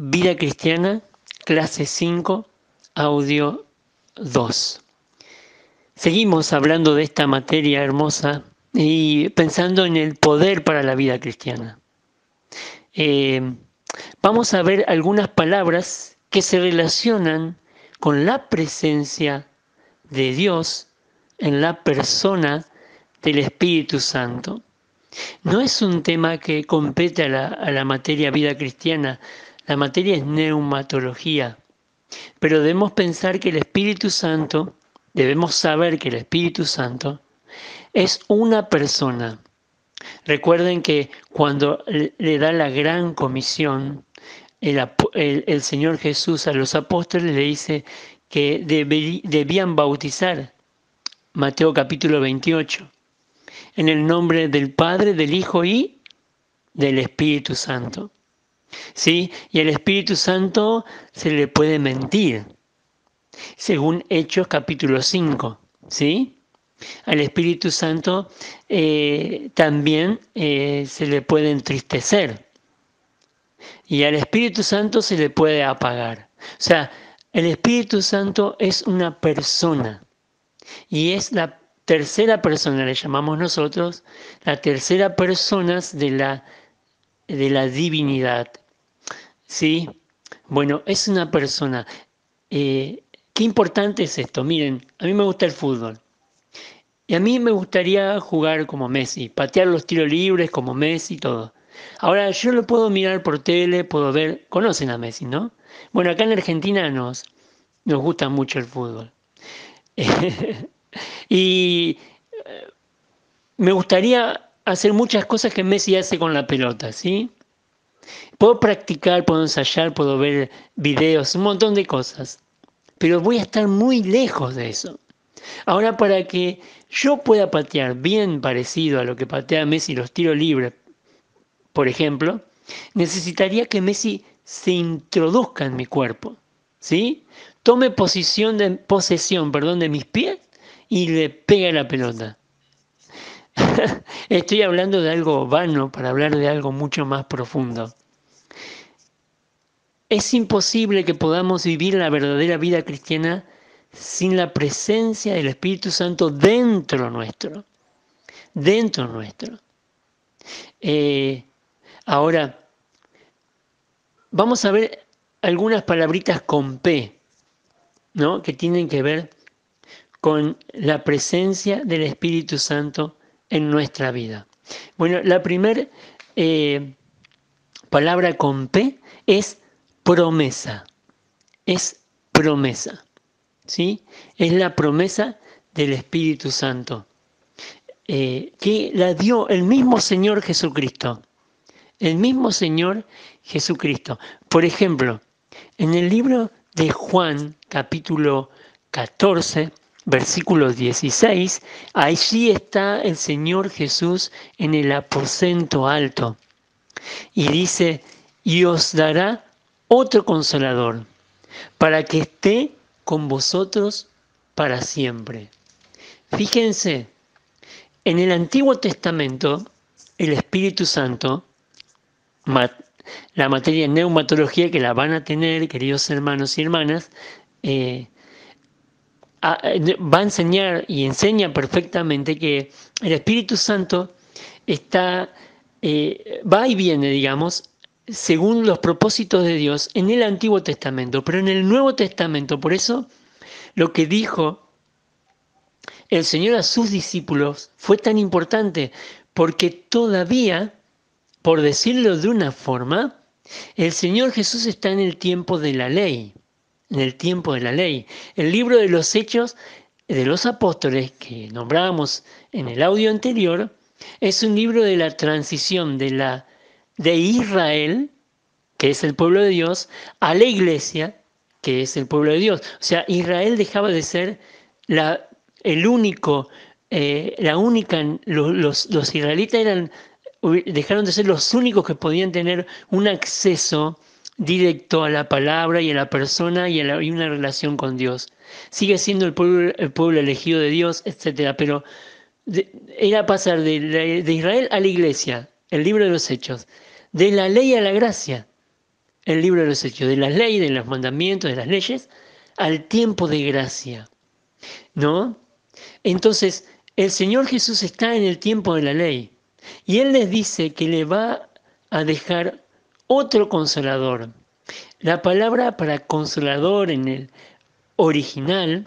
Vida Cristiana, clase 5, audio 2. Seguimos hablando de esta materia hermosa y pensando en el poder para la vida cristiana. Eh, vamos a ver algunas palabras que se relacionan con la presencia de Dios en la persona del Espíritu Santo. No es un tema que compete a la materia vida cristiana, la materia es neumatología, pero debemos pensar que el Espíritu Santo, debemos saber que el Espíritu Santo es una persona. Recuerden que cuando le da la gran comisión, el, Señor Jesús a los apóstoles le dice que debían bautizar, Mateo capítulo 28, en el nombre del Padre, del Hijo y del Espíritu Santo. ¿sí? Y al Espíritu Santo se le puede mentir, según Hechos capítulo 5, ¿sí? Al Espíritu Santo eh, también eh, se le puede entristecer. Y al Espíritu Santo se le puede apagar. O sea, el Espíritu Santo es una persona. Y es la tercera persona, le llamamos nosotros, la tercera persona de la divinidad. Sí, bueno, es una persona. Eh, qué importante es esto. Miren, a mí me gusta el fútbol. Y a mí me gustaría jugar como Messi, patear los tiros libres como Messi y todo. Ahora yo lo puedo mirar por tele, puedo ver, conocen a Messi, ¿no? Bueno, acá en Argentina nos, nos gusta mucho el fútbol. y eh, me gustaría hacer muchas cosas que Messi hace con la pelota, ¿sí? Puedo practicar, puedo ensayar, puedo ver videos, un montón de cosas, pero voy a estar muy lejos de eso. Ahora, para que yo pueda patear bien parecido a lo que patea Messi los tiros libres, por ejemplo, necesitaría que Messi se introduzca en mi cuerpo, ¿sí? Tome posición de, posesión perdón, de mis pies y le pega la pelota. Estoy hablando de algo vano para hablar de algo mucho más profundo. Es imposible que podamos vivir la verdadera vida cristiana sin la presencia del Espíritu Santo dentro nuestro, dentro nuestro. Eh, ahora, vamos a ver algunas palabritas con P, ¿no? Que tienen que ver con la presencia del Espíritu Santo en nuestra vida. Bueno, la primera eh, palabra con P es promesa. Es promesa. ¿Sí? Es la promesa del Espíritu Santo. Eh, que la dio el mismo Señor Jesucristo. El mismo Señor Jesucristo. Por ejemplo, en el libro de Juan, capítulo 14, versículo 16, allí está el Señor Jesús en el aposento alto. Y dice, y os dará otro consolador, para que esté con vosotros para siempre. Fíjense, en el Antiguo Testamento, el Espíritu Santo, la materia neumatología que la van a tener, queridos hermanos y hermanas, eh, eh, va a enseñar y enseña perfectamente que el Espíritu Santo está, eh, va y viene, digamos, según los propósitos de Dios en el Antiguo Testamento, pero en el Nuevo Testamento, por eso lo que dijo el Señor a sus discípulos fue tan importante, porque todavía, por decirlo de una forma, el Señor Jesús está en el tiempo de la ley en el tiempo de la ley. El libro de los hechos de los apóstoles que nombrábamos en el audio anterior es un libro de la transición de, la, de Israel, que es el pueblo de Dios, a la iglesia, que es el pueblo de Dios. O sea, Israel dejaba de ser la, el único, eh, la única, los, los, israelitas eran, dejaron de ser los únicos que podían tener un acceso directo a la palabra y a la persona y, a una relación con Dios. Sigue siendo el pueblo, el pueblo elegido de Dios, etc. pero era pasar de, Israel a la iglesia, el libro de los hechos, de la ley a la gracia, el libro de los hechos, de las leyes, de los mandamientos, de las leyes, al tiempo de gracia. ¿No? Entonces, el Señor Jesús está en el tiempo de la ley y Él les dice que le va a dejar otro consolador. La palabra para consolador en el original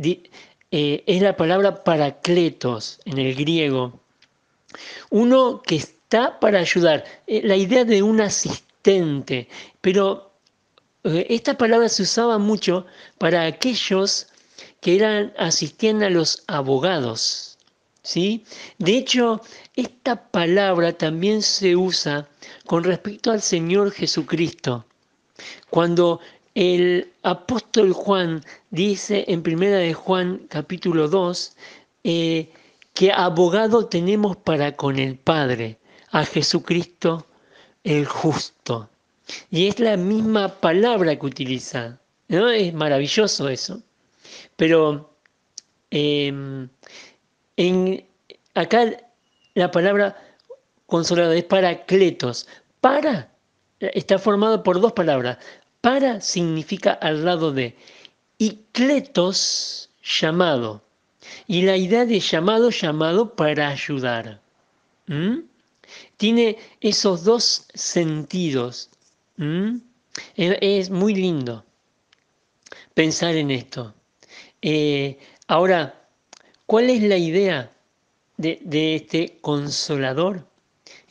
eh, es la palabra paracletos en el griego. Uno que está para ayudar. Eh, la idea de un asistente. Pero eh, esta palabra se usaba mucho para aquellos que eran, asistían a los abogados. De hecho, esta palabra también se usa con respecto al Señor Jesucristo. Cuando el apóstol Juan dice en primera de Juan capítulo 2 eh, que abogado tenemos para con el Padre, a Jesucristo el justo. Y es la misma palabra que utiliza. ¿no? Es maravilloso eso. Pero em, acá la palabra consolada es cletos. Para está formado por dos palabras. Para significa al lado de y cletos llamado. Y la idea de llamado, llamado para ayudar. ¿Mm? Tiene esos dos sentidos. ¿Mm? Es, muy lindo pensar en esto. Eh, ahora, ¿Cuál es la idea de, este consolador,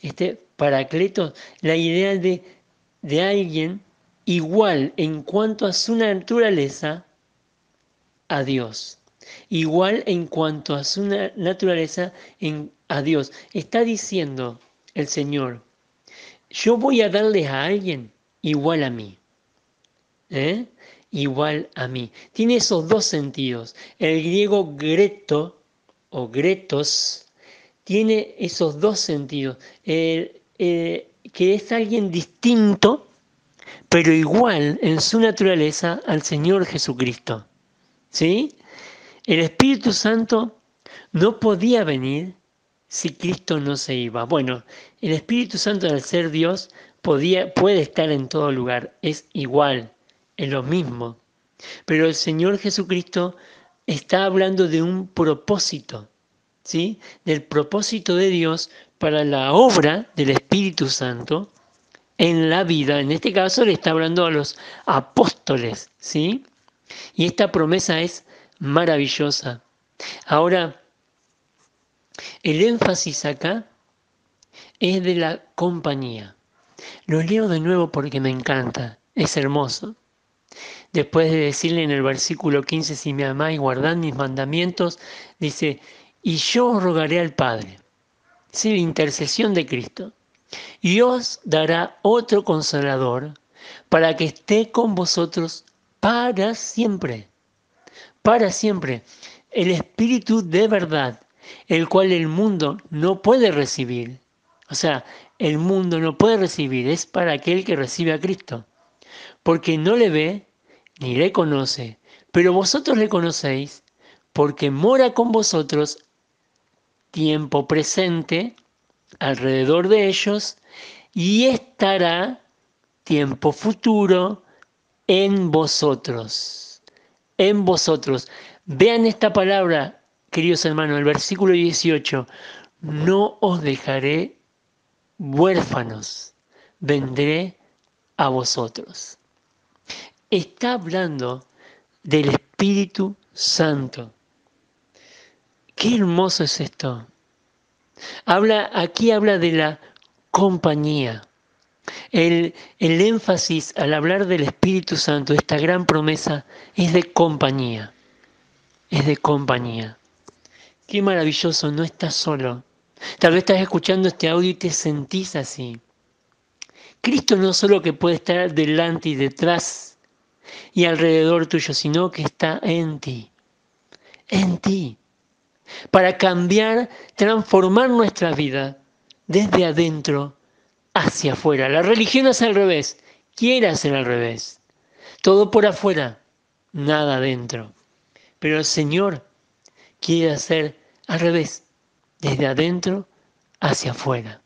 este paracleto? La idea de, alguien igual en cuanto a su naturaleza a Dios. Igual en cuanto a su naturaleza en, a Dios. Está diciendo el Señor, yo voy a darles a alguien igual a mí. ¿eh? igual a mí. Tiene esos dos sentidos. El griego greto o gretos tiene esos dos sentidos. Eh, que es alguien distinto, pero igual en su naturaleza al Señor Jesucristo. ¿Sí? El Espíritu Santo no podía venir si Cristo no se iba. Bueno, el Espíritu Santo al ser Dios podía, puede estar en todo lugar, es igual es lo mismo. Pero el Señor Jesucristo está hablando de un propósito, ¿sí? Del propósito de Dios para la obra del Espíritu Santo en la vida. En este caso le está hablando a los apóstoles, ¿sí? Y esta promesa es maravillosa. Ahora, el énfasis acá es de la compañía. Lo leo de nuevo porque me encanta, es hermoso. Después de decirle en el versículo 15, si me amáis, guardad mis mandamientos, dice, y yo os rogaré al Padre. sin intercesión de Cristo. Y os dará otro consolador para que esté con vosotros para siempre. Para siempre. El Espíritu de verdad, el cual el mundo no puede recibir. O sea, el mundo no puede recibir, es para aquel que recibe a Cristo. Porque no le ve ni le conoce, pero vosotros le conocéis porque mora con vosotros tiempo presente alrededor de ellos y estará tiempo futuro en vosotros. En vosotros. Vean esta palabra, queridos hermanos, el versículo 18. No os dejaré huérfanos, vendré a vosotros está hablando del Espíritu Santo. Qué hermoso es esto. Habla, aquí habla de la compañía. El, el énfasis al hablar del Espíritu Santo, esta gran promesa, es de compañía. Es de compañía. Qué maravilloso, no estás solo. Tal vez estás escuchando este audio y te sentís así. Cristo no solo que puede estar delante y detrás y alrededor tuyo, sino que está en ti, en ti, para cambiar, transformar nuestra vida desde adentro hacia afuera. La religión hace al revés, quiere hacer al revés. Todo por afuera, nada adentro. Pero el Señor quiere hacer al revés, desde adentro hacia afuera.